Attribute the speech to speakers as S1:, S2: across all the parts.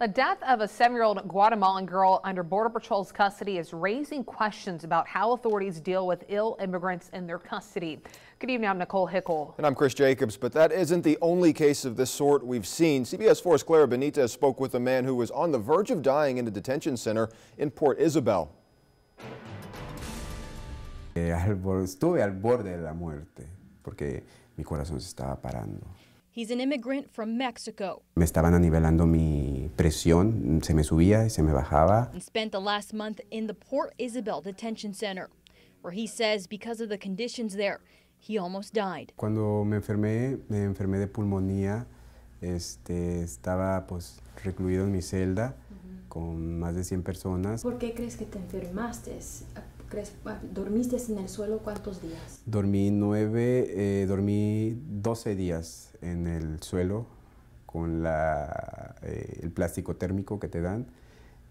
S1: The death of a seven-year-old Guatemalan girl under Border Patrol's custody is raising questions about how authorities deal with ill immigrants in their custody. Good evening, I'm Nicole Hickel. And I'm Chris Jacobs, but that isn't the only case of this sort we've seen. CBS 4's Clara Benitez spoke with a man who was on the verge of dying in a detention center in Port Isabel.
S2: Eh, estuve al borde de la muerte porque mi corazón se estaba parando.
S3: He's an immigrant from Mexico.
S2: Me estaban anivelando mi presión, se me subía y se me bajaba.
S3: And spent the last month in the Port Isabel detention center, where he says because of the conditions there, he almost died.
S2: Cuando me enfermé, me enfermé de pulmonía. Este, estaba pues recluido en mi celda con más de 100 personas.
S3: ¿Por qué crees que te enfermaste? Ah, ¿Dormiste en el suelo cuántos días?
S2: Dormí nueve, eh, dormí 12 días en el suelo con la, eh, el plástico térmico que te dan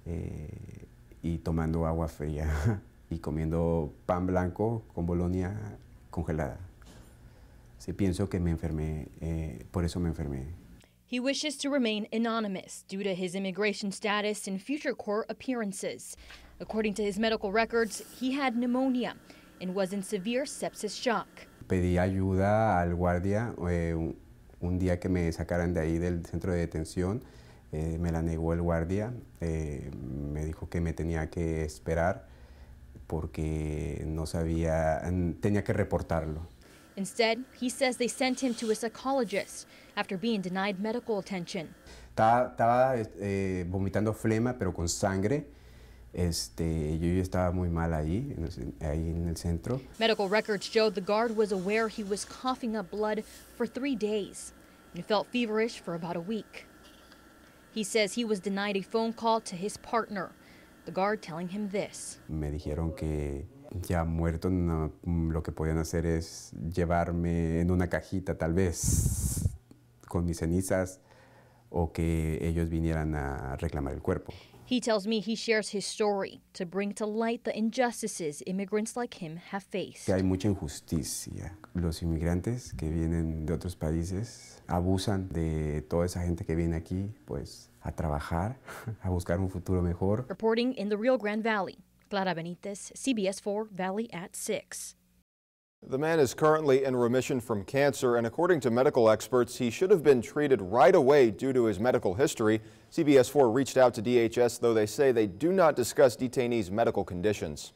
S2: eh, y tomando agua fría y comiendo pan blanco con bolonia congelada. Si pienso que me enfermé, por eso me enfermé.
S3: He wishes to remain anonymous due to his immigration status and future court appearances. According to his medical records, he had pneumonia and was in severe sepsis shock.
S2: Pedí ayuda al guardia eh, un, día que me sacaran de ahí del centro de detención. Eh, me la negó el guardia, eh, me dijo que me tenía que esperar porque no sabía, tenía que reportarlo.
S3: Instead, he says they sent him to a psychologist after being denied medical attention.
S2: Estaba, estaba eh, vomitando flema, pero con sangre. Este, yo, yo estaba muy mal ahí, en el, ahí en el centro.
S3: Medical records show the guard was aware he was coughing up blood for three days and felt feverish for about a week. He says he was denied a phone call to his partner, the guard telling him this.
S2: Me dijeron que ya muerto no, lo que podían hacer es llevarme en una cajita tal vez con mis cenizas o que ellos vinieran a reclamar el cuerpo.
S3: He tells me he shares his story to bring to light the injustices immigrants like him have faced.
S2: Que hay mucha injusticia. Los inmigrantes que vienen de otros países abusan de toda esa gente que viene aquí, pues a trabajar, a buscar un futuro mejor.
S3: Reporting in the Rio Grande Valley, Clara Benítez, CBS4 Valley at 6.
S1: The man is currently in remission from cancer, and according to medical experts, he should have been treated right away due to his medical history. CBS 4 reached out to DHS, though they say they do not discuss detainees' medical conditions.